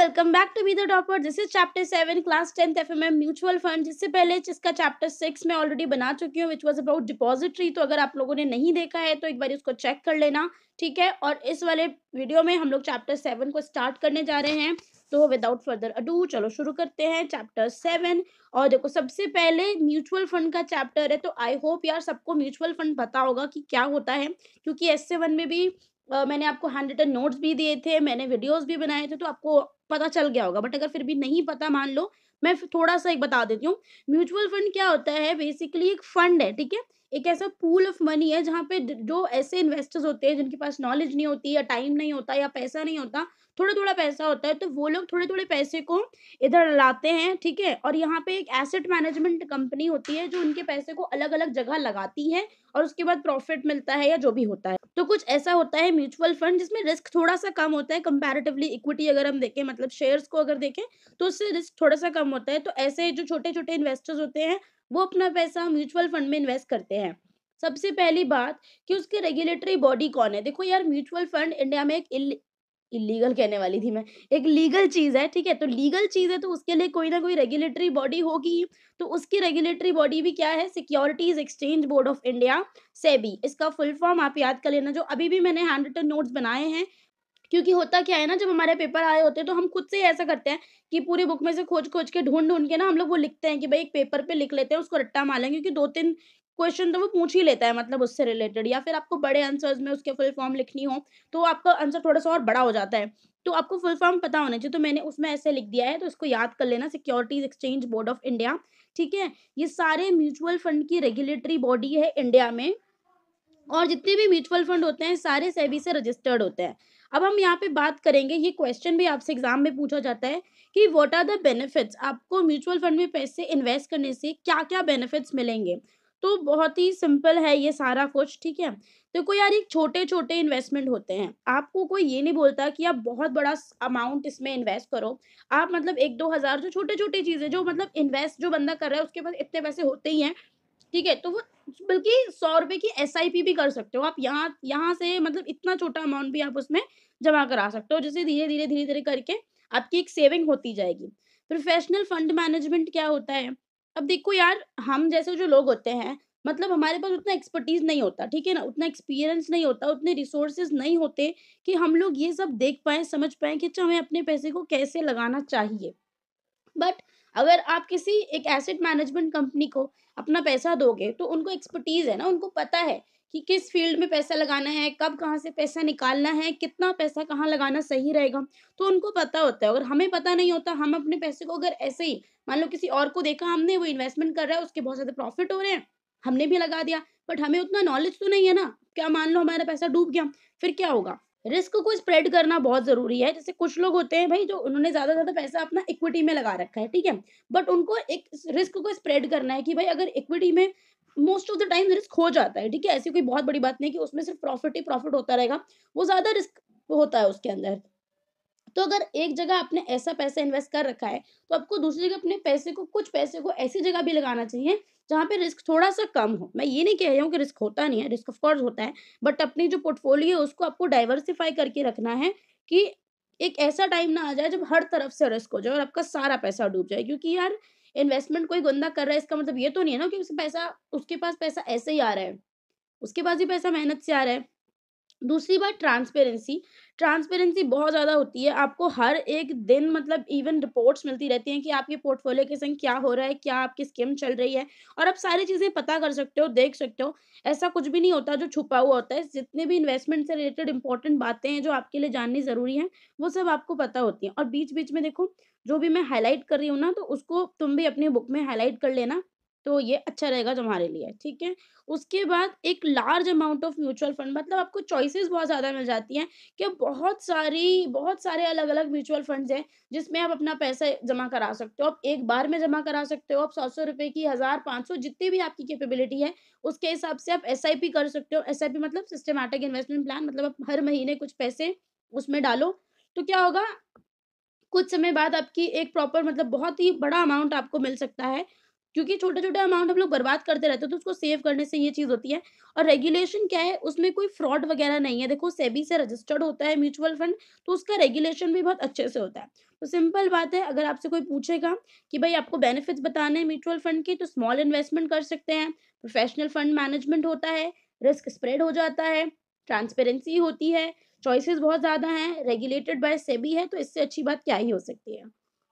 Welcome back to be the topper this is chapter seven class tenth F M M mutual fund जिससे पहले जिसका chapter six में already बना चुकी हूँ विच वॉज अबाउट डिपॉजिटरी तो अगर आप लोगों ने नहीं देखा है तो एक बार उसको चेक कर लेना ठीक है और इस वाले वीडियो में हम लोग चैप्टर सेवन को स्टार्ट करने जा रहे हैं तो विदाउट फर्दर अडू चलो शुरू करते हैं चैप्टर सेवन और देखो सबसे पहले म्यूचुअल फंड का चैप्टर है तो आई होप यार सबको म्यूचुअल फंड पता होगा कि क्या होता है क्योंकि एस सेवन में भी मैंने आपको हैंड रिटन नोट्स भी दिए थे मैंने वीडियोस भी बनाए थे तो आपको पता चल गया होगा बट अगर फिर भी नहीं पता मान लो मैं थोड़ा सा एक बता देती हूँ म्यूचुअल फंड क्या होता है बेसिकली एक फंड है ठीक है एक ऐसा पूल ऑफ मनी है जहाँ पे जो ऐसे इन्वेस्टर्स होते हैं जिनके पास नॉलेज नहीं होती या टाइम नहीं होता या पैसा नहीं होता थोड़ा थोड़ा पैसा होता है तो वो लोग थोड़े थोड़े पैसे को इधर लाते हैं ठीक है और यहाँ पे एक एसेट मैनेजमेंट कंपनी होती है जो उनके पैसे को अलग अलग जगह लगाती है और उसके बाद प्रॉफिट मिलता है या जो भी होता है तो कुछ ऐसा होता है म्यूचुअल फंड जिसमें रिस्क थोड़ा सा कम होता है कंपेरेटिवली इक्विटी अगर हम देखें मतलब शेयर्स को अगर देखें तो उससे रिस्क थोड़ा सा कम होता है तो ऐसे जो छोटे छोटे इन्वेस्टर्स होते हैं वो अपना पैसा म्यूचुअल फंड में इन्वेस्ट करते हैं सबसे पहली बात कि उसके रेगुलेटरी बॉडी कौन है देखो यार म्यूचुअल फंड इंडिया में एक इलीगल कहने वाली थी मैं एक लीगल चीज़ है ठीक है तो लीगल चीज़ है तो उसके लिए कोई ना कोई रेगुलेटरी बॉडी होगी तो उसकी रेगुलेटरी बॉडी भी क्या है securities exchange board of India SEBI इसका फुल फॉर्म आप याद कर लेना जो अभी भी मैंने हैंड रिटन नोट्स बनाए हैं क्योंकि होता क्या है ना जब हमारे पेपर आए होते हैं तो हम खुद से ऐसा करते हैं कि पूरी बुक में से खोज खोज के ढूंढ ढूंढ के ना हम लोग वो लिखते हैं कि भाई एक पेपर पे लिख लेते हैं उसको रट्टा मार लेंगे क्योंकि दो तीन क्वेश्चन तो वो पूछ ही लेता है मतलब उससे रिलेटेड या फिर आपको बड़े आंसर्स में उसके फुल फॉर्म लिखनी हो तो आपका आंसर थोड़ा सा और बड़ा हो जाता है तो आपको फुल फॉर्म पता होना चाहिए तो मैंने उसमें ऐसे लिख दिया है तो इसको याद कर लेना securities exchange board of India ठीक है ये सारे म्यूचुअल फंड की रेगुलेटरी बॉडी है इंडिया में और जितने भी म्यूचुअल फंड होते हैं सारे सेबी से रजिस्टर्ड होते हैं अब हम यहाँ पे बात करेंगे ये क्वेश्चन भी आपसे एग्जाम में पूछा जाता है कि व्हाट आर द बेनिफिट्स आपको म्यूचुअल फंड में पैसे इन्वेस्ट करने से क्या क्या बेनिफिट्स मिलेंगे तो बहुत ही सिंपल है ये सारा कुछ ठीक है देखो यार एक छोटे छोटे इन्वेस्टमेंट होते हैं आपको कोई ये नहीं बोलता कि आप बहुत बड़ा अमाउंट इसमें इन्वेस्ट करो आप मतलब एक दो हज़ार जो छोटे छोटे चीज़ें जो मतलब इन्वेस्ट जो बंदा कर रहा है उसके पास इतने पैसे होते ही हैं ठीक है तो वो बल्कि सौ रुपये की एस भी कर सकते हो आप यहाँ यहाँ से मतलब इतना छोटा अमाउंट भी आप उसमें जमा करा सकते हो जैसे धीरे धीरे धीरे धीरे करके आपकी एक सेविंग होती जाएगी प्रोफेशनल फंड मैनेजमेंट क्या होता है अब देखो यार हम जैसे जो लोग होते हैं मतलब हमारे पास उतना एक्सपर्टीज नहीं होता ठीक है ना उतना एक्सपीरियंस नहीं होता उतने रिसोर्सेज नहीं होते कि हम लोग ये सब देख पाए समझ पाए कि अच्छा हमें अपने पैसे को कैसे लगाना चाहिए बट अगर आप किसी एक एसेट मैनेजमेंट कंपनी को अपना पैसा दोगे तो उनको एक्सपर्टीज है ना उनको पता है कि किस फील्ड में पैसा लगाना है कब कहाँ से पैसा निकालना है कितना पैसा कहाँ लगाना सही रहेगा तो उनको पता होता है अगर हमें पता नहीं होता हम अपने पैसे को अगर ऐसे ही मान लो किसी और को देखा हमने वो इन्वेस्टमेंट कर रहा है उसके बहुत ज़्यादा प्रॉफिट हो रहे हैं हमने भी लगा दिया बट हमें उतना नॉलेज तो नहीं है ना क्या मान लो हमारा पैसा डूब गया फिर क्या होगा रिस्क को स्प्रेड करना बहुत ज़रूरी है जैसे कुछ लोग होते हैं भाई जो उन्होंने ज़्यादा ज़्यादा पैसा अपना इक्विटी में लगा रखा है ठीक है बट उनको एक रिस्क को स्प्रेड करना है कि भाई अगर इक्विटी में most of the time risk हो जाता है ठीक है ऐसी कोई बहुत बड़ी बात नहीं कि उसमें सिर्फ प्रॉफिट ही प्रॉफिट होता रहेगा वो ज़्यादा रिस्क होता है उसके अंदर तो अगर एक जगह आपने ऐसा पैसा इन्वेस्ट कर रखा है तो आपको दूसरी जगह अपने पैसे को कुछ पैसे को ऐसी जगह भी लगाना चाहिए जहाँ पे रिस्क थोड़ा सा कम हो मैं ये नहीं कह रही हूँ कि रिस्क होता नहीं है रिस्क ऑफ ऑफकोर्स होता है बट अपनी जो पोर्टफोलियो है उसको आपको डाइवर्सिफाई करके रखना है कि एक ऐसा टाइम ना आ जाए जब हर तरफ से रिस्क हो जाए और आपका सारा पैसा डूब जाए क्योंकि यार इन्वेस्टमेंट कोई गंदा कर रहा है इसका मतलब ये तो नहीं है ना कि उससे पैसा उसके पास पैसा ऐसे ही आ रहा है उसके पास भी पैसा मेहनत से आ रहा है दूसरी बात ट्रांसपेरेंसी ट्रांसपेरेंसी बहुत ज़्यादा होती है आपको हर एक दिन मतलब इवन रिपोर्ट्स मिलती रहती हैं कि आपके पोर्टफोलियो के संग क्या हो रहा है क्या आपकी स्कीम चल रही है और आप सारी चीज़ें पता कर सकते हो देख सकते हो ऐसा कुछ भी नहीं होता जो छुपा हुआ होता है जितने भी इन्वेस्टमेंट से रिलेटेड इंपॉर्टेंट बातें हैं जो आपके लिए जाननी ज़रूरी हैं वो सब आपको पता होती हैं और बीच बीच में देखो जो भी मैं हाईलाइट कर रही हूँ ना तो उसको तुम भी अपनी बुक में हाईलाइट कर लेना तो ये अच्छा रहेगा तुम्हारे लिए ठीक है उसके बाद एक large amount of mutual fund मतलब आपको चॉइसेस बहुत ज़्यादा मिल जाती हैं कि बहुत सारी बहुत सारे अलग अलग म्यूचुअल फंड्स हैं जिसमें आप अपना पैसा जमा करा सकते हो आप एक बार में जमा करा सकते हो आप सौ सौ रुपये की हज़ार पाँच सौ जितनी भी आपकी कैपेबिलिटी है उसके हिसाब से आप एस कर सकते हो एस मतलब सिस्टमेटिक इन्वेस्टमेंट प्लान मतलब आप हर महीने कुछ पैसे उसमें डालो तो क्या होगा कुछ समय बाद आपकी एक प्रॉपर मतलब बहुत ही बड़ा अमाउंट आपको मिल सकता है क्योंकि छोटे छोटे अमाउंट हम लोग बर्बाद करते रहते हैं तो उसको सेव करने से ये चीज़ होती है और रेगुलेशन क्या है उसमें कोई फ्रॉड वगैरह नहीं है देखो सेबी से रजिस्टर्ड होता है म्यूचुअल फंड तो उसका रेगुलेशन भी बहुत अच्छे से होता है तो सिंपल बात है अगर आपसे कोई पूछेगा कि भाई आपको बेनिफिट्स बताने हैं म्यूचुअल फंड के तो स्मॉल इन्वेस्टमेंट कर सकते हैं प्रोफेशनल फंड मैनेजमेंट होता है रिस्क स्प्रेड हो जाता है ट्रांसपेरेंसी होती है चॉइसेस बहुत ज़्यादा हैं रेगुलेटेड बाय सेबी है तो इससे अच्छी बात क्या ही हो सकती है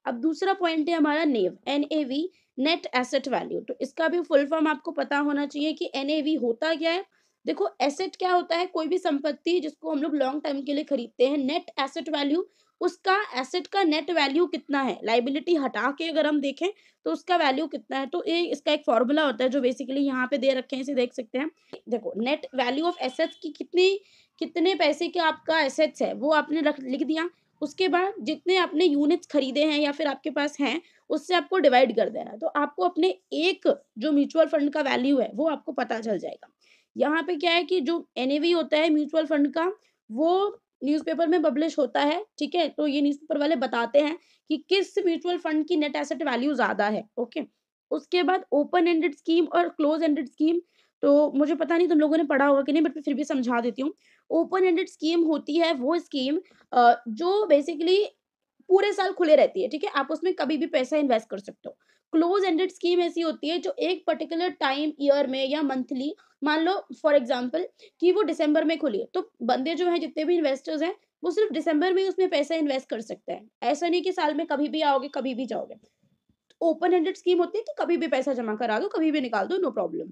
अब दूसरा पॉइंट है हमारा NAV N A V net asset value तो इसका भी फुल फॉर्म आपको पता होना चाहिए कि एन होता क्या है देखो एसेट क्या होता है कोई भी संपत्ति जिसको हम लोग लॉन्ग टर्म के लिए खरीदते हैं नेट एसेट वैल्यू उसका एसेट का नेट वैल्यू कितना है लाइबिलिटी हटा के अगर हम देखें तो उसका वैल्यू कितना है तो ये इसका एक फॉर्मूला होता है जो बेसिकली यहाँ पे दे रखे हैं इसे देख सकते हैं देखो नेट वैल्यू ऑफ एसेट्स की कितनी कितने पैसे के आपका एसेट्स है वो आपने रख लिख दिया उसके बाद जितने आपने यूनिट्स खरीदे हैं या फिर आपके पास हैं उससे आपको डिवाइड कर देना है तो आपको अपने एक जो म्यूचुअल फंड का वैल्यू है वो आपको पता चल जाएगा यहाँ पे क्या है कि जो एन होता है म्यूचुअल फंड का वो न्यूज़पेपर में पब्लिश होता है ठीक है तो ये न्यूज़पेपर वाले बताते हैं कि किस म्यूचुअल फंड की नेट एसेट वैल्यू ज़्यादा है ओके उसके बाद ओपन एंडेड स्कीम और क्लोज एंडेड स्कीम तो मुझे पता नहीं तुम लोगों ने पढ़ा होगा कि नहीं बट मैं फिर भी समझा देती हूँ ओपन एंडेड स्कीम होती है वो स्कीम जो बेसिकली पूरे साल खुले रहती है ठीक है आप उसमें कभी भी पैसा इन्वेस्ट कर सकते हो क्लोज एंडेड स्कीम ऐसी होती है जो एक पर्टिकुलर टाइम ईयर में या मंथली मान लो फॉर एग्जाम्पल कि वो दिसंबर में खुली है तो बंदे जो हैं जितने भी इन्वेस्टर्स हैं वो सिर्फ दिसंबर में उसमें पैसा इन्वेस्ट कर सकते हैं ऐसा नहीं कि साल में कभी भी आओगे कभी भी जाओगे ओपन एंडेड स्कीम होती है कि कभी भी पैसा जमा करा दो कभी भी निकाल दो no problem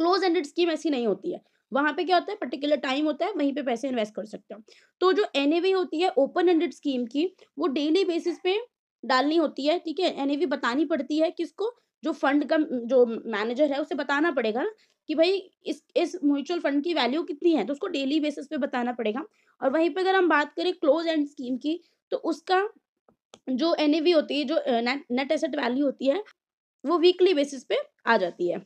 close ended scheme ऐसी नहीं होती है वहां पे क्या होता है पर्टिकुलर टाइम होता है वहीं पे पैसे इन्वेस्ट कर सकते हो तो जो एन होती है ओपन एंडेड स्कीम की वो डेली बेसिस पे डालनी होती है ठीक है एन बतानी पड़ती है किसको जो फंड का जो मैनेजर है उसे बताना पड़ेगा कि भाई इस इस म्यूचुअल फंड की वैल्यू कितनी है तो उसको डेली बेसिस पे बताना पड़ेगा और वहीं पे अगर हम बात करें क्लोज एंड स्कीम की तो उसका जो एन होती है जो नेट एसेट वैल्यू होती है वो वीकली बेसिस पे आ जाती है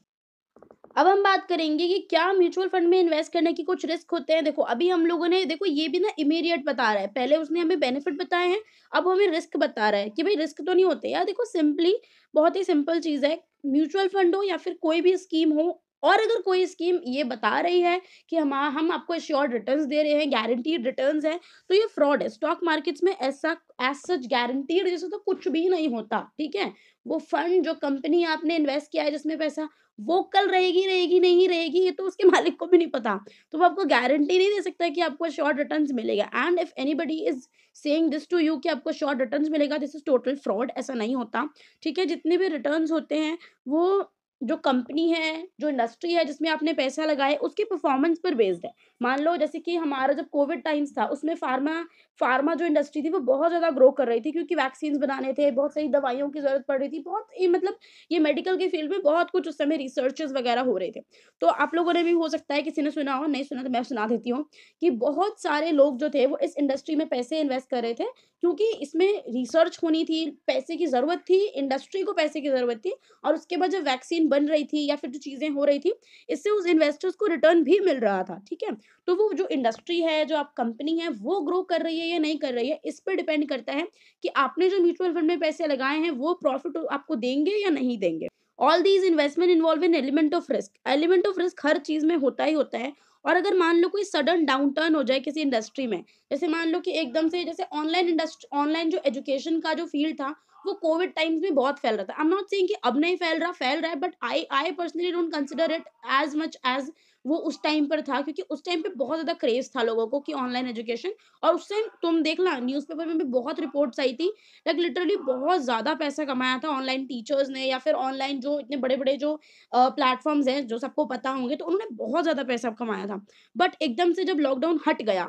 अब हम बात करेंगे कि क्या म्यूचुअल फंड में इन्वेस्ट करने के कुछ रिस्क होते हैं देखो अभी हम लोगों ने देखो ये भी ना इमीडिएट बता रहा है पहले उसने हमें बेनिफिट बताए हैं अब हमें रिस्क बता रहा है कि भाई रिस्क तो नहीं होते यार देखो सिंपली बहुत ही सिंपल चीज़ है म्यूचुअल फंड हो या फिर कोई भी स्कीम हो और अगर कोई स्कीम ये बता रही है कि हम हम आपको श्योर रिटर्न्स दे रहे हैं गारंटीड रिटर्न्स हैं तो ये फ्रॉड है स्टॉक मार्केट्स में ऐसा एज सच गारंटीड जैसे तो कुछ भी नहीं होता ठीक है वो फंड जो कंपनी आपने इन्वेस्ट किया है जिसमें पैसा वो कल रहेगी रहेगी नहीं रहेगी ये तो उसके मालिक को भी नहीं पता तो वो आपको गारंटी नहीं दे सकता कि आपको शॉर्ट रिटर्न्स मिलेगा and if anybody is saying this to you कि आपको शॉर्ट रिटर्न्स मिलेगा दिस इज टोटल फ्रॉड ऐसा नहीं होता ठीक है जितने भी रिटर्न्स होते हैं वो जो कंपनी है जो इंडस्ट्री है जिसमें आपने पैसा लगाया उसकी परफॉर्मेंस पर बेस्ड है मान लो जैसे कि हमारा जब कोविड टाइम्स था उसमें फार्मा फार्मा जो इंडस्ट्री थी वो बहुत ज़्यादा ग्रो कर रही थी क्योंकि वैक्सीन बनाने थे बहुत सारी दवाइयों की ज़रूरत पड़ रही थी बहुत ये मतलब ये मेडिकल के फील्ड में बहुत कुछ उस समय रिसर्चेस वगैरह हो रहे थे तो आप लोगों ने भी हो सकता है किसी ने सुना हो नहीं सुना तो मैं सुना देती हूँ कि बहुत सारे लोग जो थे वो इस इंडस्ट्री में पैसे इन्वेस्ट कर रहे थे क्योंकि इसमें रिसर्च होनी थी पैसे की ज़रूरत थी इंडस्ट्री को पैसे की ज़रूरत थी और उसके बाद जब वैक्सीन बन रही थी या फिर जो चीज़ें हो रही थी इससे उस इन्वेस्टर्स को रिटर्न भी मिल रहा था ठीक है तो वो जो इंडस्ट्री है जो आप कंपनी है वो ग्रो कर रही है या नहीं कर रही है इस पर डिपेंड करता है कि आपने जो म्यूचुअल फंड में पैसे लगाए हैं वो प्रॉफिट आपको देंगे या नहीं देंगे all these investment involve in element of risk element of risk हर चीज़ में होता ही होता है और अगर मान लो कोई सडन डाउन टर्न हो जाए किसी इंडस्ट्री में जैसे मान लो कि एकदम से जैसे ऑनलाइन इंडस्ट्री ऑनलाइन जो एजुकेशन का जो फील्ड था वो कोविड टाइम्स में बहुत फैल रहा था आई एम नॉट सेइंग कि अब नहीं फैल रहा फैल रहा है but I I personally don't consider it as much as वो उस टाइम पर था क्योंकि उस टाइम पे बहुत ज़्यादा क्रेज था लोगों को कि ऑनलाइन एजुकेशन और उस टाइम तुम देख देखना न्यूज़पेपर में भी बहुत रिपोर्ट्स आई थी लाइक लिटरली बहुत ज़्यादा पैसा कमाया था ऑनलाइन टीचर्स ने या फिर ऑनलाइन जो इतने बड़े बड़े जो प्लेटफॉर्म्स हैं जो सबको पता होंगे तो उन्होंने बहुत ज़्यादा पैसा कमाया था बट एकदम से जब लॉकडाउन हट गया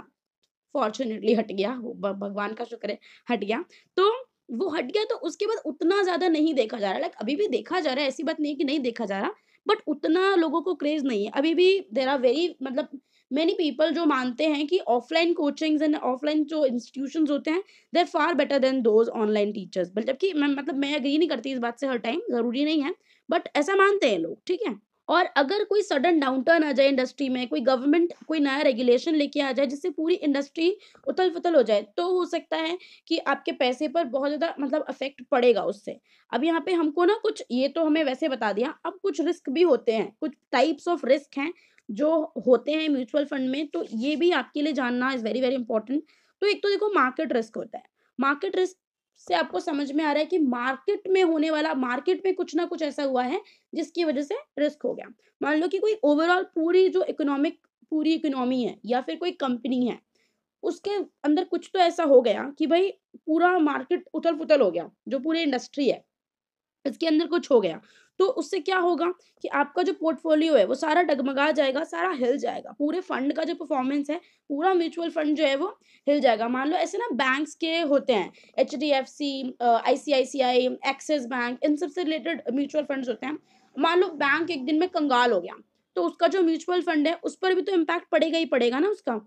फॉर्चुनेटली हट गया भगवान का शुक्र है हट गया तो वो हट गया तो उसके बाद उतना ज्यादा नहीं देखा जा रहा लाइक अभी भी देखा जा रहा है ऐसी बात नहीं है कि नहीं देखा जा रहा बट उतना लोगों को क्रेज नहीं है अभी भी देर आर वेरी मतलब मेनी पीपल जो मानते हैं कि ऑफलाइन कोचिंग्स एंड ऑफलाइन जो इंस्टीट्यूशन होते हैं they are far better than those online teachers जबकि मैं मतलब मैं अग्री नहीं करती इस बात से हर टाइम ज़रूरी नहीं है बट ऐसा मानते हैं लोग ठीक है और अगर कोई सडन डाउनटर्न आ जाए इंडस्ट्री में कोई गवर्नमेंट कोई नया रेगुलेशन लेके आ जाए जिससे पूरी इंडस्ट्री उथल पुथल हो जाए तो हो सकता है कि आपके पैसे पर बहुत ज़्यादा मतलब अफेक्ट पड़ेगा उससे अब यहाँ पे हमको ना कुछ ये तो हमें वैसे बता दिया अब कुछ रिस्क भी होते हैं कुछ टाइप्स ऑफ रिस्क हैं जो होते हैं म्यूचुअल फंड में तो ये भी आपके लिए जानना इज़ वेरी वेरी इंपॉर्टेंट तो एक तो देखो मार्केट रिस्क होता है मार्केट रिस्क से आपको समझ में आ रहा है कि मार्केट में होने वाला मार्केट में कुछ ना कुछ ऐसा हुआ है जिसकी वजह से रिस्क हो गया मान लो कि कोई ओवरऑल पूरी जो इकोनॉमिक पूरी इकोनॉमी है या फिर कोई कंपनी है उसके अंदर कुछ तो ऐसा हो गया कि भाई पूरा मार्केट उथल पुथल हो गया जो पूरी इंडस्ट्री है इसके अंदर कुछ हो गया तो उससे क्या होगा कि आपका जो पोर्टफोलियो है वो सारा डगमगा जाएगा सारा हिल जाएगा पूरे फंड का जो परफॉर्मेंस है पूरा म्यूचुअल फंड जो है वो हिल जाएगा मान लो ऐसे ना बैंक्स के होते हैं H D F C I C I C I Axis bank इन सबसे रिलेटेड म्यूचुअल फंड होते हैं मान लो बैंक एक दिन में कंगाल हो गया तो उसका जो म्यूचुअल फंड है उस पर भी तो इम्पैक्ट पड़ेगा ही पड़ेगा ना उसका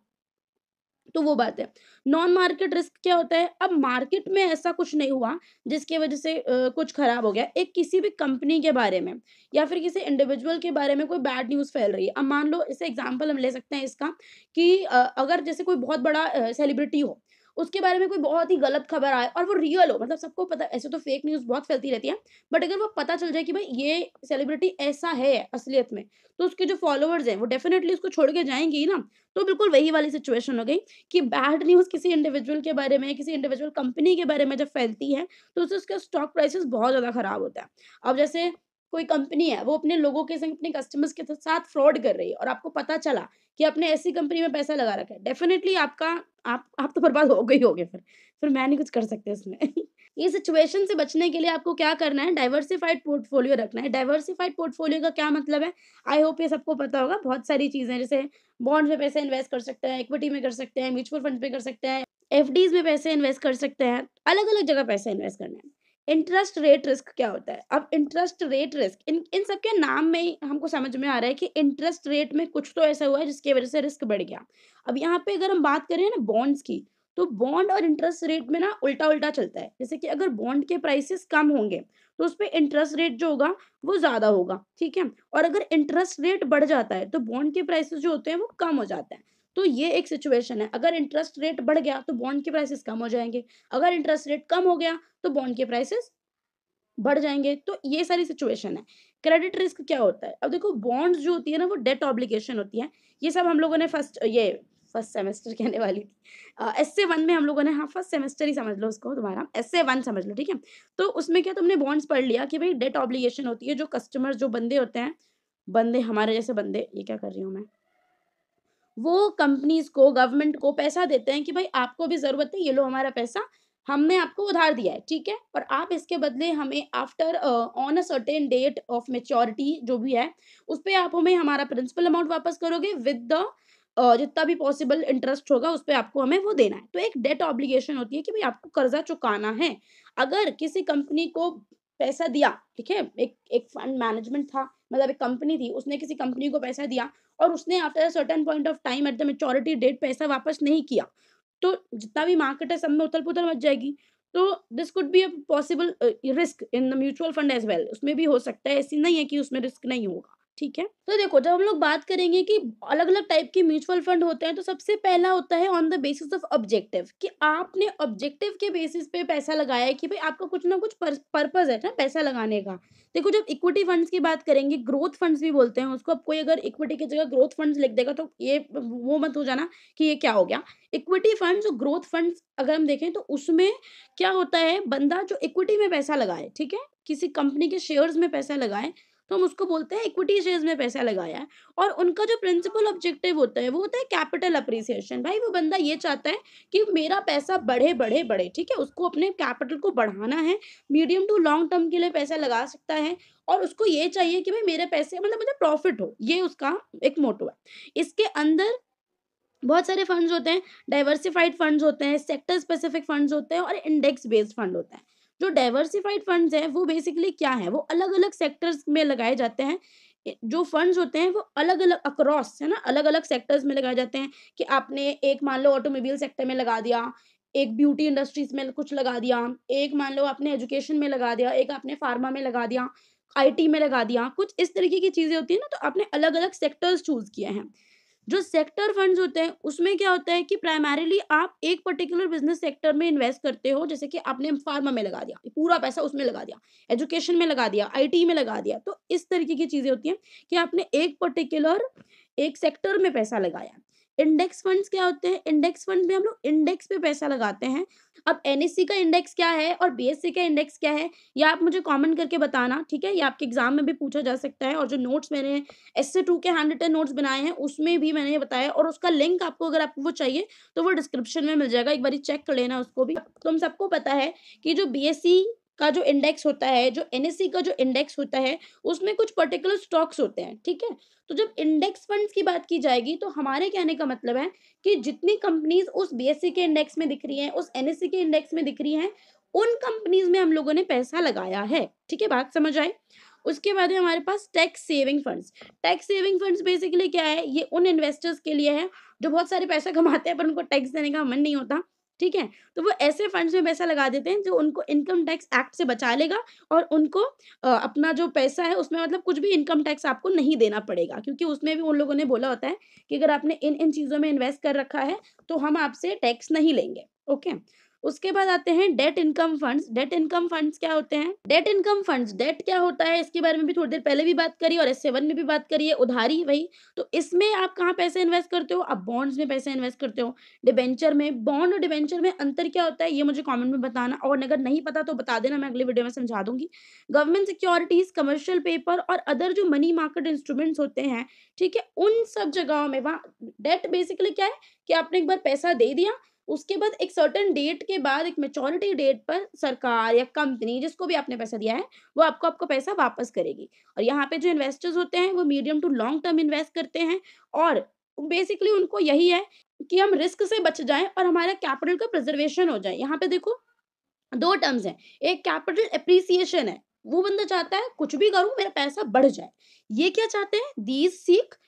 तो वो बात है नॉन मार्केट रिस्क क्या होता है अब मार्केट में ऐसा कुछ नहीं हुआ जिसकी वजह से कुछ खराब हो गया एक किसी भी कंपनी के बारे में या फिर किसी इंडिविजुअल के बारे में कोई बैड न्यूज़ फैल रही है अब मान लो इसे एग्जाम्पल हम ले सकते हैं इसका कि अगर जैसे कोई बहुत बड़ा सेलिब्रिटी हो उसके बारे में कोई बहुत ही गलत खबर आए और वो रियल हो मतलब सबको पता ऐसे तो फेक न्यूज़ बहुत फैलती रहती है बट अगर वो पता चल जाए कि भाई ये सेलिब्रिटी ऐसा है असलियत में तो उसके जो फॉलोअर्स हैं वो डेफिनेटली उसको छोड़ के जाएंगे ही ना तो बिल्कुल वही वाली सिचुएशन हो गई कि बैड न्यूज़ किसी इंडिविजुअल के बारे में किसी इंडिविजुअल कंपनी के बारे में जब फैलती है तो उससे उसका स्टॉक प्राइसेस बहुत ज़्यादा ख़राब होता है अब जैसे कोई कंपनी है वो अपने लोगों के संग अपने कस्टमर्स के साथ फ्रॉड कर रही है और आपको पता चला कि आपने ऐसी कंपनी में पैसा लगा रखा है डेफिनेटली आपका आप आप तो बर्बाद हो गई गए फिर फिर मैं नहीं कुछ कर सकते इसमें ये सिचुएशन से बचने के लिए आपको क्या करना है डाइवर्सिफाइड पोर्टफोलियो रखना है डाइवर्सिफाइड पोर्टफोलियो का क्या मतलब है आई होप ये सबको पता होगा बहुत सारी चीज़ें जैसे बॉन्ड में पैसे इन्वेस्ट कर सकते हैं इक्विटी में कर सकते हैं म्यूचुअल फंड में कर सकते हैं एफ में पैसे इन्वेस्ट कर सकते हैं अलग अलग जगह पैसे इन्वेस्ट करना है इंटरेस्ट रेट रिस्क क्या होता है अब इंटरेस्ट रेट रिस्क इन इन सब के नाम में ही हमको समझ में आ रहा है कि इंटरेस्ट रेट में कुछ तो ऐसा हुआ है जिसकी वजह से रिस्क बढ़ गया अब यहाँ पे अगर हम बात करें ना बॉन्ड्स की तो बॉन्ड और इंटरेस्ट रेट में ना उल्टा उल्टा चलता है जैसे कि अगर बॉन्ड के प्राइसेस कम होंगे तो उस पर इंटरेस्ट रेट जो होगा वो ज़्यादा होगा ठीक है और अगर इंटरेस्ट रेट बढ़ जाता है तो बॉन्ड के प्राइसेस जो होते हैं वो कम हो जाता है तो ये एक सिचुएशन है अगर इंटरेस्ट रेट बढ़ गया तो बॉन्ड के प्राइसेस कम हो जाएंगे अगर इंटरेस्ट रेट कम हो गया तो बॉन्ड के प्राइसेस बढ़ जाएंगे तो ये सारी सिचुएशन है क्रेडिट रिस्क क्या होता है अब देखो बॉन्ड्स जो होती है ना वो डेट ऑब्लिगेशन होती है ये सब हम लोगों ने फर्स्ट ये फर्स्ट सेमेस्टर कहने वाली थी एस से वन में हम लोगों ने हाँ फर्स्ट सेमेस्टर ही समझ लो उसको तुम्हारा एस से वन समझ लो ठीक है तो उसमें क्या तुमने बॉन्ड्स पढ़ लिया कि भाई डेट ऑब्लिगेशन होती है जो कस्टमर जो बंदे होते हैं बंदे हमारे जैसे बंदे ये क्या कर रही हूँ मैं वो कंपनीज को गवर्नमेंट को पैसा देते हैं कि भाई आपको भी ज़रूरत है ये लो हमारा पैसा हमने आपको उधार दिया है ठीक है और आप इसके बदले हमें after on a certain date of maturity जो भी है उस पर आप हमें हमारा प्रिंसिपल अमाउंट वापस करोगे विद द Uh, जितना भी पॉसिबल इंटरेस्ट होगा उस पर आपको हमें वो देना है तो एक डेट ऑब्लिगेशन होती है कि भाई आपको कर्जा चुकाना है अगर किसी कंपनी को पैसा दिया ठीक है एक एक फंड मैनेजमेंट था मतलब एक कंपनी थी उसने किसी कंपनी को पैसा दिया और उसने after certain point of time at the maturity date पैसा वापस नहीं किया तो जितना भी मार्केट है सब में उथल पुथल मच जाएगी तो this could be a possible risk in the mutual fund as well उसमें भी हो सकता है ऐसी नहीं है कि उसमें रिस्क नहीं होगा ठीक है तो देखो जब हम लोग बात करेंगे कि अलग अलग टाइप के म्यूचुअल फंड होते हैं तो सबसे पहला होता है on the basis of objective कि आपने ऑब्जेक्टिव के बेसिस पे पैसा लगाया है कि भाई आपका कुछ ना कुछ पर्पज है ना पैसा लगाने का देखो जब इक्विटी फंड्स की बात करेंगे ग्रोथ फंड्स भी बोलते हैं उसको अब कोई अगर इक्विटी की जगह ग्रोथ फंड्स लिख देगा तो ये वो मत हो जाना कि ये क्या हो गया इक्विटी फंड्स और ग्रोथ फंड्स अगर हम देखें तो उसमें क्या होता है बंदा जो इक्विटी में पैसा लगाए ठीक है किसी कंपनी के शेयर्स में पैसा लगाए तो हम उसको बोलते हैं इक्विटी शेयर्स में पैसा लगाया है और उनका जो प्रिंसिपल ऑब्जेक्टिव होता है वो होता है कैपिटल अप्रिसिएशन भाई वो बंदा ये चाहता है कि मेरा पैसा बढ़े बढ़े बढ़े ठीक है उसको अपने कैपिटल को बढ़ाना है मीडियम टू लॉन्ग टर्म के लिए पैसा लगा सकता है और उसको ये चाहिए कि भाई मेरे पैसे मतलब मुझे प्रॉफिट हो ये उसका एक मोटो है इसके अंदर बहुत सारे फंड्स होते हैं डाइवर्सिफाइड फंड्स होते हैं सेक्टर स्पेसिफिक फंड्स होते हैं और इंडेक्स बेस्ड फंड होते हैं जो डाइवर्सिफाइड फंड्स हैं वो बेसिकली क्या है वो अलग अलग सेक्टर्स में लगाए जाते हैं जो फंड्स होते हैं वो अलग अलग अक्रॉस है ना अलग अलग सेक्टर्स में लगाए जाते हैं कि आपने एक मान लो ऑटोमोबाइल सेक्टर में लगा दिया एक ब्यूटी इंडस्ट्रीज में कुछ लगा दिया एक मान लो आपने एजुकेशन में लगा दिया एक आपने फार्मा में लगा दिया आईटी में लगा दिया कुछ इस तरीके की चीज़ें होती है ना तो आपने अलग अलग सेक्टर्स चूज़ किए हैं जो सेक्टर फंड्स होते हैं उसमें क्या होता है कि प्राइमरीली आप एक पर्टिकुलर बिजनेस सेक्टर में इन्वेस्ट करते हो जैसे कि आपने फार्मा में लगा दिया पूरा पैसा उसमें लगा दिया एजुकेशन में लगा दिया आईटी में लगा दिया तो इस तरीके की चीज़ें होती हैं कि आपने एक पर्टिकुलर एक सेक्टर में पैसा लगाया इंडेक्स फंड्स क्या होते हैं इंडेक्स फंड में हम लोग इंडेक्स पे पैसा लगाते हैं अब एनएससी e का इंडेक्स क्या है और बीएससी e का इंडेक्स क्या है ये आप मुझे कॉमेंट करके बताना ठीक है ये आपके एग्जाम में भी पूछा जा सकता है और जो नोट्स मैंने एस से टू के हैंड रिटर्न नोट्स बनाए हैं उसमें भी मैंने बताया और उसका लिंक आपको अगर आपको वो चाहिए तो वो डिस्क्रिप्शन में मिल जाएगा एक बार चेक कर लेना उसको भी तो हम सबको पता है कि जो बी का जो इंडेक्स होता है जो एनएससी e का जो इंडेक्स होता है उसमें कुछ पर्टिकुलर स्टॉक्स होते हैं ठीक है तो जब इंडेक्स फंड्स की बात की जाएगी तो हमारे कहने का मतलब है कि जितनी कंपनीज उस बीएससी e के इंडेक्स में दिख रही हैं उस एनएससी e के इंडेक्स में दिख रही हैं उन कंपनीज में हम लोगों ने पैसा लगाया है ठीक है बात समझ आए उसके बाद में हमारे पास tax saving funds tax saving funds basically क्या है ये उन इन्वेस्टर्स के लिए है जो बहुत सारे पैसा कमाते हैं पर उनको टैक्स देने का मन नहीं होता ठीक है तो वो ऐसे फंड्स में पैसा लगा देते हैं जो उनको इनकम टैक्स एक्ट से बचा लेगा और उनको अपना जो पैसा है उसमें मतलब कुछ भी इनकम टैक्स आपको नहीं देना पड़ेगा क्योंकि उसमें भी उन लोगों ने बोला होता है कि अगर आपने इन इन चीज़ों में इन्वेस्ट कर रखा है तो हम आपसे टैक्स नहीं लेंगे ओके उसके बाद आते हैं debt income funds debt income funds क्या होते हैं डेट इनकम फंड्स डेट क्या होता है इसके बारे में भी थोड़ी देर पहले भी बात करी और एस सेवन में भी बात करिए उधारी वही तो इसमें आप कहाँ पैसे इन्वेस्ट करते हो आप बॉन्ड्स में पैसे इन्वेस्ट करते हो डिबेंचर में बॉन्ड और डिबेंचर में अंतर क्या होता है ये मुझे कॉमेंट में बताना और अगर नहीं पता तो बता देना मैं अगले वीडियो में समझा दूंगी गवर्नमेंट सिक्योरिटीज कमर्शियल पेपर और अदर जो मनी मार्केट इंस्ट्रूमेंट्स होते हैं ठीक है उन सब जगहों में वहाँ डेट बेसिकली क्या है कि आपने एक बार पैसा दे दिया उसके बाद एक सर्टन डेट के बाद एक मेचोरिटी डेट पर सरकार या कंपनी जिसको भी आपने पैसा दिया है वो आपको आपको पैसा वापस करेगी और यहाँ पे जो इन्वेस्टर्स होते हैं वो medium to long term invest करते हैं और बेसिकली उनको यही है कि हम रिस्क से बच जाएं और हमारा कैपिटल का प्रिजर्वेशन हो जाए यहाँ पे देखो दो टर्म्स हैं एक कैपिटल अप्रिसिएशन है वो बंदा चाहता है कुछ भी करूं मेरा पैसा बढ़ जाए ये क्या चाहते हैं दीज सीख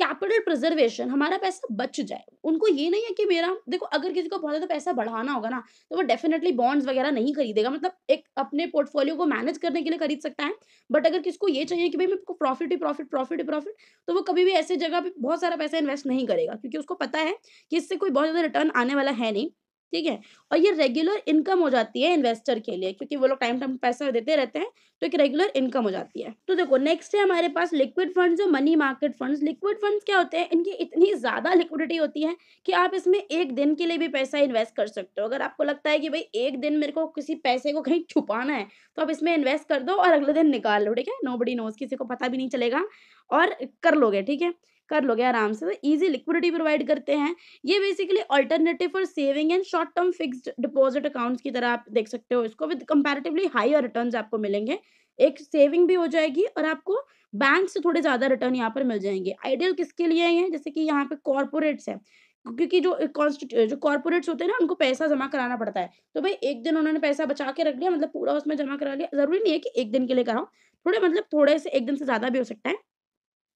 कैपिटल प्रिजर्वेशन हमारा पैसा बच जाए उनको ये नहीं है कि मेरा देखो अगर किसी को बहुत ज़्यादा पैसा बढ़ाना होगा ना तो वो डेफिनेटली बॉन्ड्स वगैरह नहीं खरीदेगा मतलब एक अपने पोर्टफोलियो को मैनेज करने के लिए खरीद सकता है बट अगर किसी को ये चाहिए कि भाई मेरे को प्रॉफिट ही प्रॉफिट प्रॉफिट ही प्रॉफिट तो वो कभी भी ऐसे जगह पर बहुत सारा पैसा इन्वेस्ट नहीं करेगा क्योंकि उसको पता है कि इससे कोई बहुत ज़्यादा रिटर्न आने वाला है नहीं ठीक है और ये रेगुलर इनकम हो जाती है इन्वेस्टर के लिए क्योंकि वो लोग टाइम टाइम पैसा देते रहते हैं तो एक रेगुलर इनकम हो जाती है तो देखो नेक्स्ट है हमारे पास लिक्विड फंड्स और money market funds liquid funds क्या होते हैं इनकी इतनी ज़्यादा लिक्विडिटी होती है कि आप इसमें एक दिन के लिए भी पैसा इन्वेस्ट कर सकते हो अगर आपको लगता है कि भाई एक दिन मेरे को किसी पैसे को कहीं छुपाना है तो आप इसमें इन्वेस्ट कर दो और अगले दिन निकाल लो ठीक है नो बडी नोज किसी को पता भी नहीं चलेगा और कर लोगे ठीक है कर लोगे आराम से तो इजी लिक्विडिटी प्रोवाइड करते हैं ये basically alternative for saving and short term fixed deposit accounts की तरह आप देख सकते हो इसको विद कंपेरेटिवली हायर रिटर्न आपको मिलेंगे एक सेविंग भी हो जाएगी और आपको बैंक से थोड़े ज़्यादा रिटर्न यहाँ पर मिल जाएंगे आइडियल किसके लिए है जैसे कि यहाँ पे कॉरपोरेट्स है क्योंकि जो जो कॉर्पोरेट्स होते हैं ना उनको पैसा जमा कराना पड़ता है तो भाई एक दिन उन्होंने पैसा बचा के रख लिया मतलब पूरा उसमें जमा करा लिया जरूरी नहीं है कि एक दिन के लिए कराओ थोड़े मतलब थोड़े से एक दिन से ज़्यादा भी हो सकता है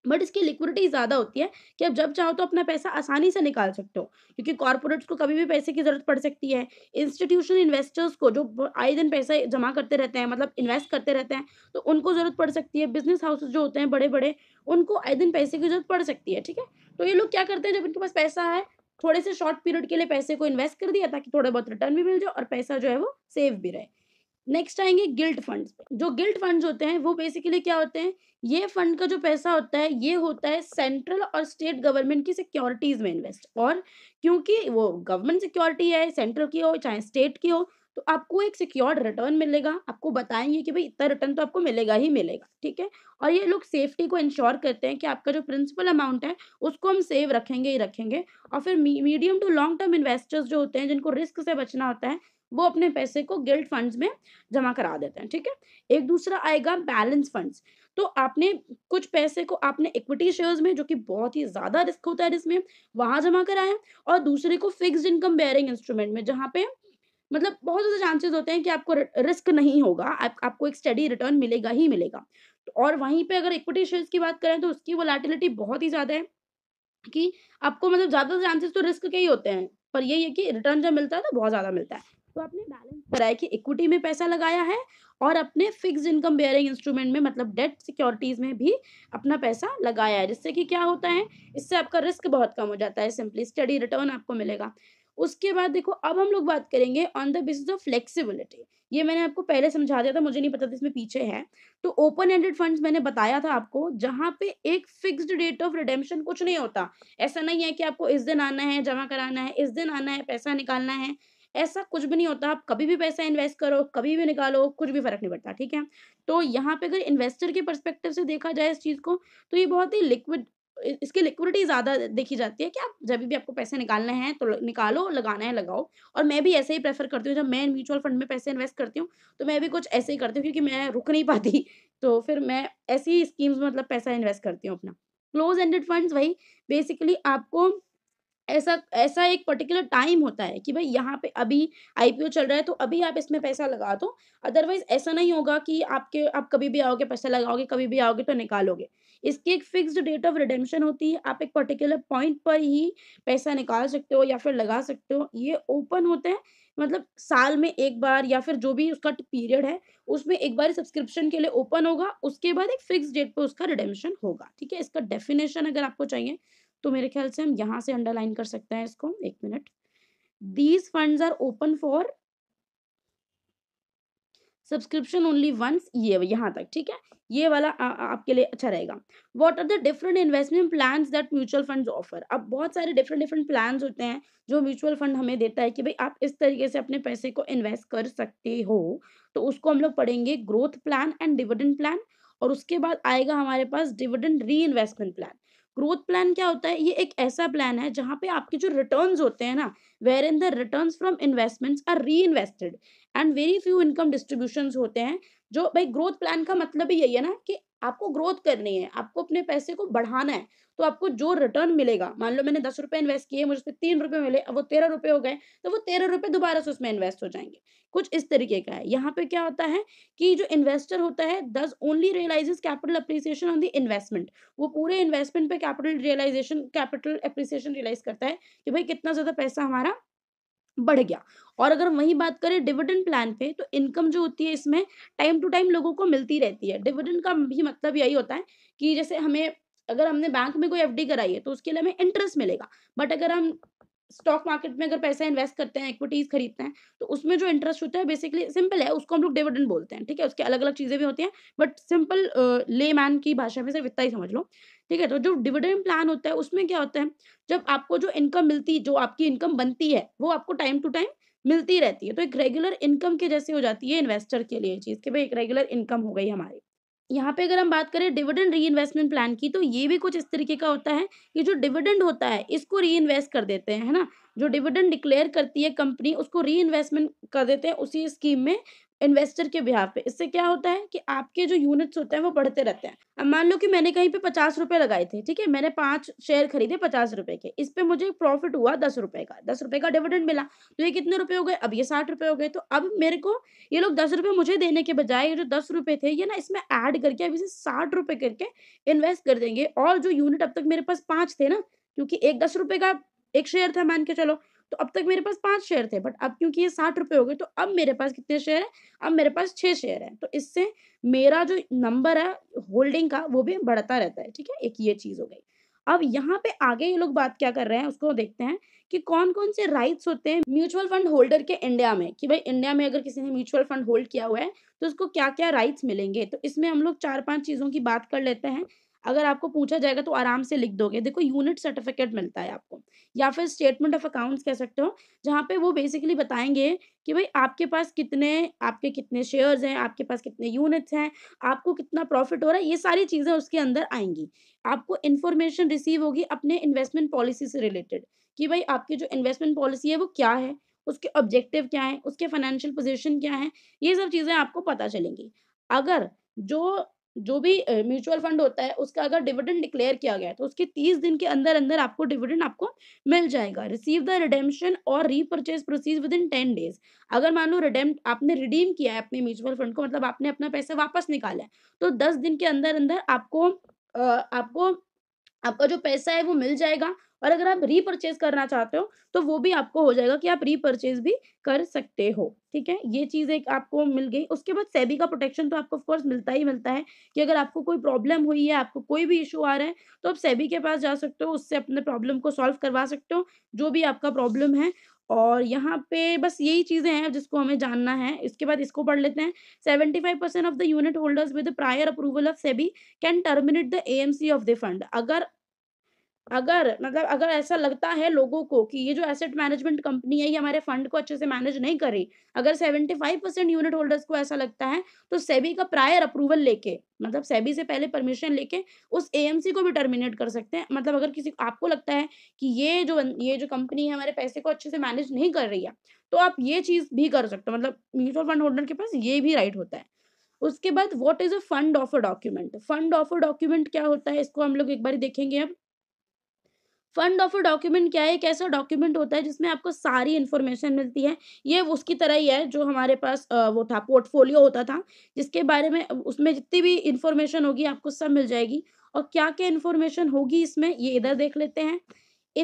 बट इसकी लिक्विडिटी ज़्यादा होती है कि आप जब चाहो तो अपना पैसा आसानी से निकाल सकते हो क्योंकि कॉरपोरेट्स को कभी भी पैसे की ज़रूरत पड़ सकती है इंस्टीट्यूशन इन्वेस्टर्स को जो आए दिन पैसा जमा करते रहते हैं मतलब इन्वेस्ट करते रहते हैं तो उनको ज़रूरत पड़ सकती है बिजनेस हाउसेज जो होते हैं बड़े बड़े उनको आए दिन पैसे की ज़रूरत पड़ सकती है ठीक है तो ये लोग क्या करते हैं जब इनके पास पैसा है थोड़े से शॉर्ट पीरियड के लिए पैसे को इन्वेस्ट कर दिया ताकि थोड़ा बहुत रिटर्न भी मिल जाए और पैसा जो है वो सेव भी रहे नेक्स्ट आएंगे गिल्ट फंड जो गिल्ट फंड होते हैं वो बेसिकली क्या होते हैं ये फंड का जो पैसा होता है ये होता है सेंट्रल और स्टेट गवर्नमेंट की सिक्योरिटीज में इन्वेस्ट और क्योंकि वो गवर्नमेंट सिक्योरिटी है सेंट्रल की हो चाहे स्टेट की हो तो आपको एक सिक्योर्ड रिटर्न मिलेगा आपको बताएंगे कि भाई इतना रिटर्न तो आपको मिलेगा ही मिलेगा ठीक है और ये लोग सेफ्टी को इंश्योर करते हैं कि आपका जो प्रिंसिपल अमाउंट है उसको हम सेव रखेंगे ही रखेंगे और फिर medium to long term investors जो होते हैं जिनको रिस्क से बचना होता है वो अपने पैसे को गिल्ड फंड्स में जमा करा देते हैं ठीक है एक दूसरा आएगा बैलेंस फंड्स तो आपने कुछ पैसे को आपने इक्विटी शेयर्स में जो कि बहुत ही ज़्यादा रिस्क होता है इसमें वहां जमा कराया और दूसरे को फिक्स इनकम बेयरिंग इंस्ट्रूमेंट में जहाँ पे मतलब बहुत ज़्यादा चांसेस होते हैं कि आपको रिस्क नहीं होगा आप, आपको एक स्टडी रिटर्न मिलेगा ही मिलेगा तो और वहीं पे अगर इक्विटी शेयर्स की बात करें तो उसकी वोलाटिलिटी बहुत ही ज़्यादा है कि आपको मतलब ज़्यादा चांसेस तो रिस्क के ही होते हैं पर यही है कि रिटर्न जब मिलता है तो बहुत ज़्यादा मिलता है तो आपने बैलेंस कराया कि इक्विटी में पैसा लगाया है और अपने फिक्स इनकम बेयरिंग इंस्ट्रूमेंट में मतलब डेट सिक्योरिटीज में भी अपना पैसा लगाया है जिससे कि क्या होता है इससे आपका रिस्क बहुत कम हो जाता है सिंपली स्टडी रिटर्न आपको मिलेगा उसके बाद देखो अब हम लोग बात करेंगे on the basis of flexibility ये मैंने आपको पहले समझा दिया था मुझे नहीं पता था इसमें पीछे है तो ओपन एंडेड फंड्स मैंने बताया था आपको जहाँ पे एक फिक्स्ड डेट ऑफ रिडेम्पशन कुछ नहीं होता ऐसा नहीं है कि आपको इस दिन आना है जमा कराना है इस दिन आना है पैसा निकालना है ऐसा कुछ भी नहीं होता आप कभी भी पैसा इन्वेस्ट करो कभी भी निकालो कुछ भी फर्क नहीं पड़ता ठीक है तो यहाँ पे अगर इन्वेस्टर के परस्पेक्टिव से देखा जाए इस चीज़ को तो ये बहुत ही लिक्विड इसकी लिक्विडिटी ज़्यादा देखी जाती है कि आप जब भी आपको पैसे निकालने हैं तो निकालो लगाना है लगाओ और मैं भी ऐसे ही प्रेफर करती हूँ जब मैं म्यूचुअल फंड में पैसे इन्वेस्ट करती हूँ तो मैं भी कुछ ऐसे ही करती हूँ क्योंकि मैं रुक नहीं पाती तो फिर मैं ऐसी स्कीम्स में मतलब पैसा इन्वेस्ट करती हूँ अपना क्लोज एंडेड फंड्स वही बेसिकली आपको ऐसा ऐसा एक पर्टिकुलर टाइम होता है कि भाई यहाँ पे अभी आईपीओ चल रहा है तो अभी आप इसमें पैसा लगा दो अदरवाइज ऐसा नहीं होगा कि आपके आप कभी भी आओगे पैसा लगाओगे कभी भी आओगे तो निकालोगे इसकी एक फिक्स डेट ऑफ रिडेम्पशन होती है आप एक पर्टिकुलर पॉइंट पर ही पैसा निकाल सकते हो या फिर लगा सकते हो ये ओपन होते हैं मतलब साल में एक बार या फिर जो भी उसका पीरियड है उसमें एक बार सब्सक्रिप्शन के लिए ओपन होगा उसके बाद एक फिक्स डेट पर उसका रिडेम्पशन होगा ठीक है इसका डेफिनेशन अगर आपको चाहिए तो मेरे ख्याल से हम यहाँ से अंडरलाइन कर सकते हैं इसको एक minute these fund are open for subscription only once ये यहाँ तक ठीक है ये वाला आ, आपके लिए अच्छा रहेगा what are the different investment plan that mutual fund offer अब बहुत सारे डिफरेंट डिफरेंट प्लान होते हैं जो म्यूचुअल फंड हमें देता है कि भाई आप इस तरीके से अपने पैसे को इन्वेस्ट कर सकते हो तो उसको हम लोग पढ़ेंगे growth plan and dividend plan और उसके बाद आएगा हमारे पास dividend reinvestment plan growth plan क्या होता है ये एक ऐसा प्लान है जहाँ पे आपके जो रिटर्न होते हैं ना wherein the return from investments are reinvested and very few income distribution होते हैं जो भाई ग्रोथ प्लान का मतलब ही यही है ना कि आपको ग्रोथ करनी है आपको अपने पैसे को बढ़ाना है तो आपको जो रिटर्न मिलेगा मान लो मैंने दस रुपये इन्वेस्ट किए मुझे उसमें तीन रुपये मिले अब वो तेरह रुपये हो गए तो वो तेरह रुपये दोबारा से उसमें इन्वेस्ट हो जाएंगे कुछ इस तरीके का है यहाँ पे क्या होता है कि जो इन्वेस्टर होता है thus only realizes capital appreciation on the investment वो पूरे इन्वेस्टमेंट पे capital realization capital appreciation realize करता है कि भाई कितना ज़्यादा पैसा हमारा बढ़ गया और अगर वही बात करें डिविडेंड प्लान पे तो इनकम जो होती है इसमें टाइम टू टाइम लोगों को मिलती रहती है डिविडेंड का भी मतलब यही होता है कि जैसे हमें अगर हमने बैंक में कोई एफडी कराई है तो उसके लिए हमें इंटरेस्ट मिलेगा बट अगर हम स्टॉक मार्केट में अगर पैसा इन्वेस्ट करते हैं इक्विटीज खरीदते हैं तो उसमें जो इंटरेस्ट होता है बेसिकली सिंपल है उसको हम लोग डिविडेंड बोलते हैं ठीक है उसके अलग अलग चीज़ें भी होती हैं बट सिंपल ले मैन की भाषा में सिर्फ इतना ही समझ लो ठीक है तो जो डिविडेंड प्लान होता है उसमें क्या होता है जब आपको जो इनकम मिलती जो आपकी इनकम बनती है वो आपको टाइम टू टाइम मिलती रहती है तो एक रेगुलर इनकम के जैसे हो जाती है इन्वेस्टर के लिए चीज़ के भाई एक रेगुलर इनकम हो गई हमारी यहाँ पे अगर हम बात करें डिविडेंड री इन्वेस्टमेंट प्लान की तो ये भी कुछ इस तरीके का होता है कि जो डिविडेंड होता है इसको री इन्वेस्ट कर देते हैं है ना जो डिविडेंड डिक्लेयर करती है कंपनी उसको री इन्वेस्टमेंट कर देते हैं उसी स्कीम में इन्वेस्टर के बिहाव पे इससे क्या होता है कि आपके जो यूनिट्स होते हैं वो बढ़ते रहते हैं अब मान लो कि मैंने कहीं पे पचास रुपए लगाए थे ठीक है मैंने पांच शेयर खरीदे पचास रुपए के इस पे मुझे प्रॉफिट हुआ दस रुपए का दस रुपए का डिविडेंड मिला तो ये कितने रुपए हो गए अब ये साठ रुपए हो गए तो अब मेरे को ये लोग दस रुपए मुझे देने के बजाय जो दस रुपए थे ये ना इसमें ऐड करके अब इसे साठ रुपए करके इन्वेस्ट कर देंगे और जो यूनिट अब तक मेरे पास पांच थे ना क्योंकि एक दस रुपए का एक शेयर था मान के चलो तो अब तक मेरे पास पांच शेयर थे बट अब क्योंकि ये साठ रुपए हो गए तो अब मेरे पास कितने शेयर है अब मेरे पास छह शेयर है तो इससे मेरा जो नंबर है होल्डिंग का वो भी बढ़ता रहता है ठीक है एक ये चीज़ हो गई अब यहाँ पे आगे ये लोग बात क्या कर रहे हैं उसको देखते हैं कि कौन कौन से राइट्स होते हैं म्यूचुअल फंड होल्डर के इंडिया में कि भाई इंडिया में अगर किसी ने म्यूचुअल फंड होल्ड किया हुआ है तो उसको क्या क्या राइट्स मिलेंगे तो इसमें हम लोग चार पांच चीज़ों की बात कर लेते हैं अगर आपको पूछा जाएगा तो आराम से लिख दोगे देखो यूनिट सर्टिफिकेट मिलता है आपको या फिर स्टेटमेंट ऑफ अकाउंट्स कह सकते हो जहाँ पे वो बेसिकली बताएंगे कि भाई आपके पास कितने आपके कितने शेयर्स हैं आपके पास कितने यूनिट्स हैं आपको कितना प्रॉफिट हो रहा है ये सारी चीज़ें उसके अंदर आएंगी आपको इन्फॉर्मेशन रिसीव होगी अपने इन्वेस्टमेंट पॉलिसी से रिलेटेड कि भाई आपकी जो इन्वेस्टमेंट पॉलिसी है वो क्या है उसके ऑब्जेक्टिव क्या है उसके फाइनेंशियल पोजिशन क्या है ये सब चीज़ें आपको पता चलेंगी अगर जो जो भी म्यूचुअल फंड होता है उसका अगर डिविडेंड डिक्लेयर किया गया है तो उसके तीस दिन के अंदर अंदर आपको डिविडेंड आपको मिल जाएगा रिसीव द रिडेम्पशन और repurchase proceeds within ten days अगर मान लो रिडेम आपने रिडीम किया है अपने म्यूचुअल फंड को मतलब आपने अपना पैसा वापस निकाला है तो दस दिन के अंदर अंदर आपको आपको आपका जो पैसा है वो मिल जाएगा और अगर आप रीपरचेज करना चाहते हो तो वो भी आपको हो जाएगा कि आप रीपरचेज भी कर सकते हो ठीक है ये चीज़ एक आपको मिल गई उसके बाद सेबी का प्रोटेक्शन तो आपको ऑफकोर्स मिलता ही मिलता है कि अगर आपको कोई प्रॉब्लम हुई है आपको कोई भी इशू आ रहा है तो आप सेबी के पास जा सकते हो उससे अपने प्रॉब्लम को सॉल्व करवा सकते हो जो भी आपका प्रॉब्लम है और यहाँ पे बस यही चीज़ें हैं जिसको हमें जानना है इसके बाद इसको पढ़ लेते हैं seventy five percent of the unit holders with prior approval of SEBI can terminate the AMC of the fund अगर अगर मतलब अगर ऐसा लगता है लोगों को कि ये जो एसेट मैनेजमेंट कंपनी है ये हमारे फंड को अच्छे से मैनेज नहीं कर रही अगर seventy five percent unit holders को ऐसा लगता है तो सेबी का प्रायर अप्रूवल लेके मतलब सेबी से पहले परमिशन लेके उस एएमसी को भी टर्मिनेट कर सकते हैं मतलब अगर किसी आपको लगता है कि ये जो ये जो कंपनी है हमारे पैसे को अच्छे से मैनेज नहीं कर रही है तो आप ये चीज़ भी कर सकते हो मतलब म्यूचुअल फंड होल्डर के पास ये भी राइट होता है उसके बाद what is a fund of a document fund of a document क्या होता है इसको हम लोग एक बार देखेंगे अब फंड ऑफ अ डॉक्यूमेंट क्या है एक ऐसा डॉक्यूमेंट होता है जिसमें आपको सारी इन्फॉर्मेशन मिलती है ये उसकी तरह ही है जो हमारे पास वो था पोर्टफोलियो होता था जिसके बारे में उसमें जितनी भी इन्फॉर्मेशन होगी आपको सब मिल जाएगी और क्या क्या इन्फॉर्मेशन होगी इसमें ये इधर देख लेते हैं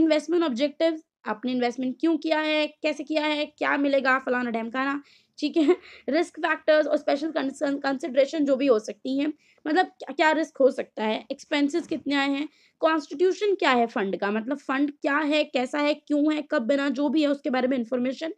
इन्वेस्टमेंट ऑब्जेक्टिव आपने इन्वेस्टमेंट क्यों किया है कैसे किया है क्या मिलेगा फलाना ढमकाना ठीक है रिस्क फैक्टर्स और स्पेशल कंसिड्रेशन जो भी हो सकती हैं मतलब क्या क्या रिस्क हो सकता है एक्सपेंसेस कितने आए हैं कॉन्स्टिट्यूशन क्या है फंड का मतलब फंड क्या है कैसा है क्यों है कब बना जो भी है उसके बारे में information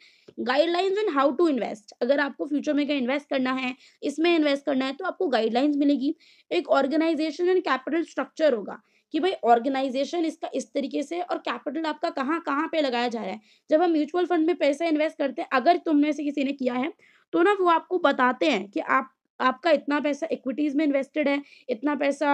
guidelines and how to invest अगर आपको फ्यूचर में कहीं इन्वेस्ट करना है इसमें इन्वेस्ट करना है तो आपको गाइडलाइंस मिलेगी एक ऑर्गेनाइजेशन एंड कैपिटल स्ट्रक्चर होगा कि भाई ऑर्गेनाइजेशन इसका इस तरीके से और कैपिटल आपका कहाँ कहाँ पे लगाया जा रहा है जब हम म्यूचुअल फंड में पैसा इन्वेस्ट करते हैं अगर तुमने से किसी ने किया है तो ना वो आपको बताते हैं कि आप आपका इतना पैसा इक्विटीज में इन्वेस्टेड है इतना पैसा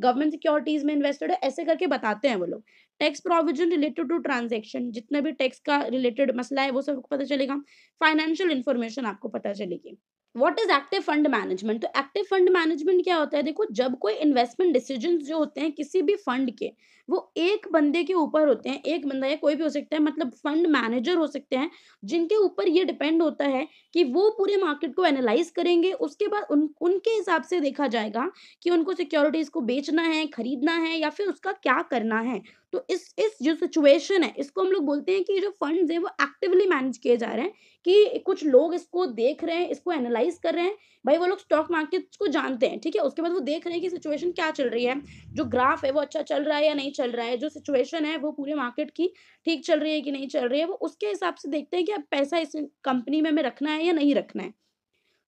गवर्नमेंट सिक्योरिटीज में इन्वेस्टेड है ऐसे करके बताते हैं वो लोग tax provision related to transaction जितना भी टैक्स का रिलेटेड मसला है वो सबको पता चलेगा फाइनेंशियल इन्फॉर्मेशन आपको पता चलेगी what is active fund management तो एक्टिव फंड मैनेजमेंट क्या होता है देखो जब कोई इन्वेस्टमेंट डिसीजन जो होते हैं किसी भी फंड के वो एक बंदे के ऊपर होते हैं एक बंदा या कोई भी हो सकता है मतलब फंड मैनेजर हो सकते हैं जिनके ऊपर ये डिपेंड होता है कि वो पूरे मार्केट को एनालाइज करेंगे उसके बाद उन उनके हिसाब से देखा जाएगा कि उनको सिक्योरिटीज को बेचना है खरीदना है या फिर उसका क्या करना है तो इस इस जो सिचुएशन है इसको हम लोग बोलते हैं कि जो फंड्स है वो एक्टिवली मैनेज किए जा रहे हैं कि कुछ लोग इसको देख रहे हैं इसको एनालाइज कर रहे हैं भाई वो लोग स्टॉक मार्केट को जानते हैं ठीक है उसके बाद वो देख रहे हैं कि सिचुएशन क्या चल रही है जो ग्राफ है वो अच्छा चल रहा है या नहीं चल रहा है जो सिचुएशन है वो पूरे मार्केट की ठीक चल रही है कि नहीं चल रही है वो उसके हिसाब से देखते हैं कि अब पैसा इस कंपनी में हमें रखना है या नहीं रखना है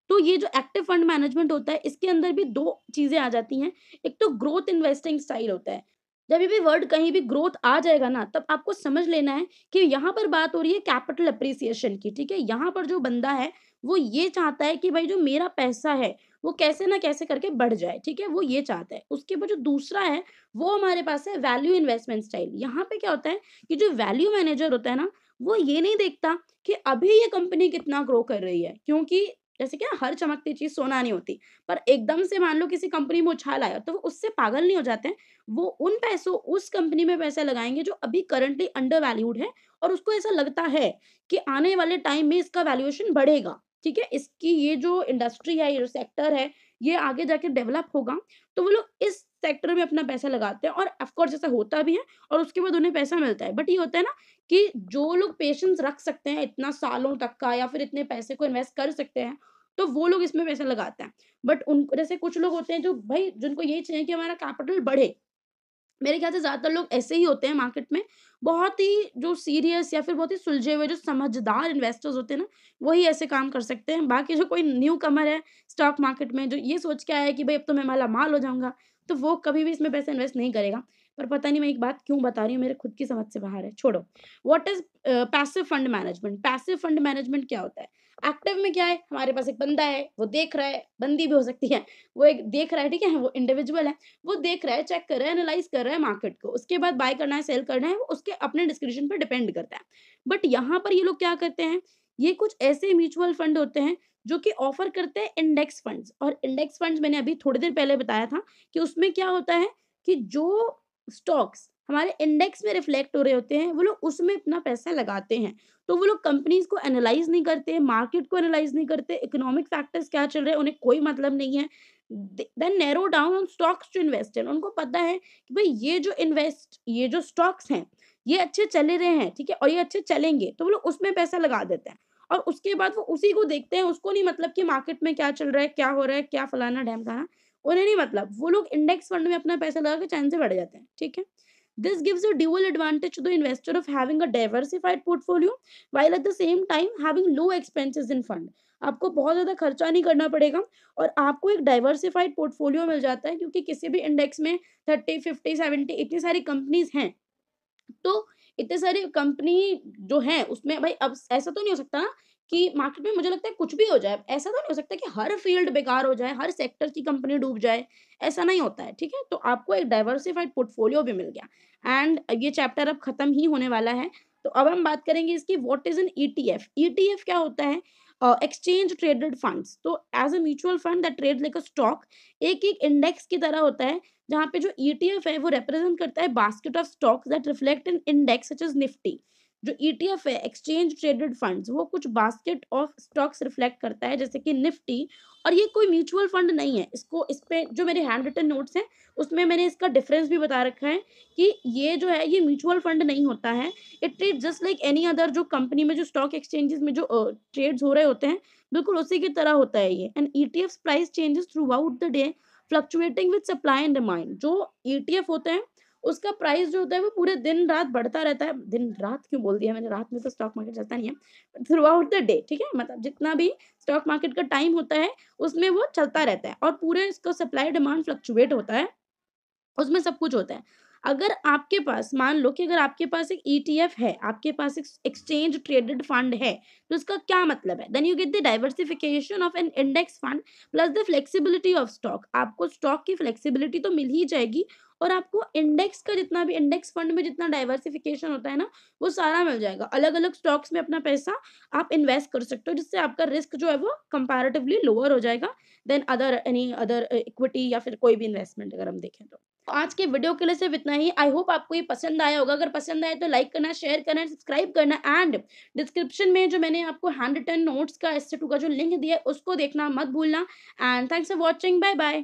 तो ये जो एक्टिव फंड मैनेजमेंट होता है इसके अंदर भी दो चीज़ें आ जाती हैं एक तो ग्रोथ इन्वेस्टिंग स्टाइल होता है जब भी वर्ड कहीं भी ग्रोथ आ जाएगा ना तब आपको समझ लेना है कि यहाँ पर बात हो रही है कैपिटल अप्रिसिएशन की ठीक है यहाँ पर जो बंदा है वो ये चाहता है कि भाई जो मेरा पैसा है वो कैसे ना कैसे करके बढ़ जाए ठीक है वो ये चाहता है उसके बाद जो दूसरा है वो हमारे पास है वैल्यू इन्वेस्टमेंट स्टाइल यहाँ पे क्या होता है कि जो वैल्यू मैनेजर होता है ना वो ये नहीं देखता कि अभी ये कंपनी कितना ग्रो कर रही है क्योंकि जैसे कि हर चमकती चीज सोना नहीं होती पर एकदम से मान लो किसी कंपनी में उछाल आया तो वो उससे पागल नहीं हो जाते हैं वो उन पैसों उस कंपनी में पैसे लगाएंगे जो अभी करंटली अंडर वैल्यूड है और उसको ऐसा लगता है कि आने वाले टाइम में इसका वैल्यूएशन बढ़ेगा ठीक है इसकी ये जो इंडस्ट्री है ये सेक्टर है ये आगे जाके डेवलप होगा तो वो लोग इस सेक्टर में अपना पैसा लगाते हैं और अफकोर्स ऐसा होता भी है और उसके बाद उन्हें पैसा मिलता है बट ये होता है ना कि जो लोग पेशेंस रख सकते हैं इतना सालों तक का या फिर इतने पैसे को इन्वेस्ट कर सकते हैं तो वो लोग इसमें पैसा लगाते हैं बट उन जैसे कुछ लोग होते हैं जो भाई जिनको यही चाहिए कि हमारा कैपिटल बढ़े मेरे ख्याल से ज़्यादातर लोग ऐसे ही होते हैं मार्केट में बहुत ही जो सीरियस या फिर बहुत ही सुलझे हुए जो समझदार इन्वेस्टर्स होते हैं ना वही ऐसे काम कर सकते हैं बाकी जो कोई न्यू कमर है स्टॉक मार्केट में जो ये सोच के आया है कि भाई अब तो मैं माला माल हो जाऊंगा तो वो कभी भी इसमें पैसे इन्वेस्ट नहीं करेगा पर पता नहीं मैं एक बात क्यों बता रही हूँ मेरे खुद की समझ से बाहर है छोड़ो what is passive fund management passive fund management क्या होता है एक्टिव में क्या है हमारे पास एक बंदा है वो देख रहा है बंदी भी हो सकती है वो एक देख रहा है ठीक है वो इंडिविजुअल है वो देख रहा है चेक कर रहा है एनालाइज कर रहा है मार्केट को उसके बाद बाय करना है सेल करना है वो उसके अपने डिस्क्रिप्शन पर डिपेंड करता है बट यहाँ पर ये लोग क्या करते हैं ये कुछ ऐसे म्यूचुअल फंड होते हैं जो कि ऑफर करते हैं इंडेक्स फंड्स और इंडेक्स फंड्स मैंने अभी थोड़ी देर पहले बताया था कि उसमें क्या होता है कि जो स्टॉक्स हमारे इंडेक्स में रिफ्लेक्ट हो रहे होते हैं वो लोग उसमें अपना पैसा लगाते हैं तो वो लोग कंपनीज को एनालाइज नहीं करते मार्केट को एनालाइज नहीं करते इकोनॉमिक फैक्टर्स क्या चल रहे हैं उन्हें कोई मतलब नहीं है then narrow down on stocks to invest in उनको पता है कि भाई ये जो इन्वेस्ट ये जो स्टॉक्स हैं ये अच्छे चले रहे हैं ठीक है और ये अच्छे चलेंगे तो वो लोग उसमें पैसा लगा देते हैं और उसके बाद वो उसी को देखते हैं उसको नहीं मतलब कि मार्केट में क्या चल रहा है क्या हो रहा है क्या फलाना डैम खाना उन्हें नहीं मतलब वो लोग इंडेक्स फंड में अपना पैसा लगा के चैन से बढ़ जाते हैं ठीक है This gives a dual advantage to the investor of having a diversified portfolio while at the same time having low expenses in fund. आपको बहुत ज़्यादा खर्चा नहीं करना पड़ेगा और आपको एक डाइवर्सिफाइड पोर्टफोलियो मिल जाता है क्योंकि किसी भी इंडेक्स में थर्टी फिफ्टी सेवेंटी इतनी सारी कंपनीज हैं तो इतने सारी कंपनी जो है उसमें भाई अब ऐसा तो नहीं हो सकता ना कि मार्केट में मुझे लगता है कुछ भी हो जाए ऐसा तो नहीं हो सकता कि हर फील्ड बेकार हो जाए हर सेक्टर की कंपनी डूब जाए ऐसा नहीं होता है ठीक है तो आपको एक डाइवर्सिफाइड पोर्टफोलियो भी मिल गया एंड ये चैप्टर अब ख़त्म ही होने वाला है तो अब हम बात करेंगे इसकी what is an ETF ETF क्या होता है एक्सचेंज ट्रेडेड फंड्स तो as a mutual fund that trade like a stock एक एक इंडेक्स की तरह होता है जहाँ पे जो ईटीएफ e है वो रिप्रेजेंट करता है basket of stocks that reflect in index such as Nifty जो ईटीएफ e है एक्सचेंज ट्रेडेड फंड्स वो कुछ बास्केट ऑफ स्टॉक्स रिफ्लेक्ट करता है जैसे कि निफ्टी और ये कोई म्यूचुअल फंड नहीं है इसको इस पे जो मेरे हैंड रिटन नोट्स हैं उसमें मैंने इसका डिफरेंस भी बता रखा है कि ये जो है ये म्यूचुअल फंड नहीं होता है it trade just like any other जो कंपनी में जो स्टॉक एक्सचेंजेस में जो ट्रेड्स uh, हो रहे होते हैं बिल्कुल उसी की तरह होता है ये and E T price changes throughout the day fluctuating with supply and demand जो ई e होते हैं उसका प्राइस जो होता है वो पूरे दिन रात बढ़ता रहता है दिन रात क्यों बोल दिया मैंने रात में तो स्टॉक मार्केट चलता नहीं है थ्रू आउट द डे ठीक है मतलब जितना भी स्टॉक मार्केट का टाइम होता है उसमें वो चलता रहता है और पूरे इसका सप्लाई डिमांड फ्लक्चुएट होता है उसमें सब कुछ होता है अगर आपके पास मान लो कि अगर आपके पास एक ई e है आपके पास एक एक्सचेंज ट्रेडेड फंड है तो इसका क्या मतलब है then you get the diversification of an index fund plus the flexibility of stock आपको स्टॉक की फ्लेक्सिबिलिटी तो मिल ही जाएगी और आपको इंडेक्स का जितना भी इंडेक्स फंड में जितना डाइवर्सिफिकेशन होता है ना वो सारा मिल जाएगा अलग अलग स्टॉक्स में अपना पैसा आप इन्वेस्ट कर सकते हो जिससे आपका रिस्क जो है वो कंपेरेटिवली लोअर हो जाएगा then other any other equity या फिर कोई भी इन्वेस्टमेंट अगर हम देखें तो, तो आज के वीडियो के लिए सिर्फ इतना ही आई होप आपको ये पसंद आया होगा अगर पसंद आए तो लाइक करना शेयर करना सब्सक्राइब करना एंड डिस्क्रिप्शन में जो मैंने आपको हैंड रिटन नोट्स का एस का जो लिंक दिया है उसको देखना मत भूलना and thanks for watching bye bye